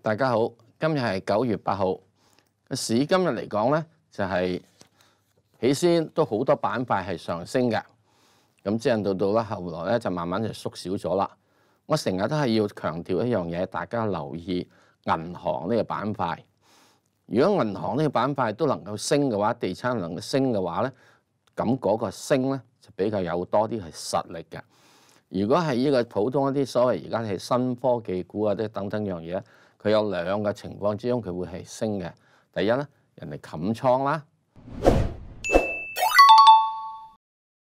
大家好，今日係九月八號。市今日嚟講咧，就係起先都好多板塊係上升嘅。咁之後到到咧，後來咧就慢慢就縮小咗啦。我成日都係要強調一樣嘢，大家留意銀行呢個板塊。如果銀行呢個板塊都能夠升嘅話，地產能够升嘅話咧，咁嗰個升咧就比較有多啲係實力嘅。如果係呢個普通一啲所謂而家係新科技股啊，啲等等樣嘢。佢有兩個情況之中，佢會係升嘅。第一咧，人哋冚倉啦。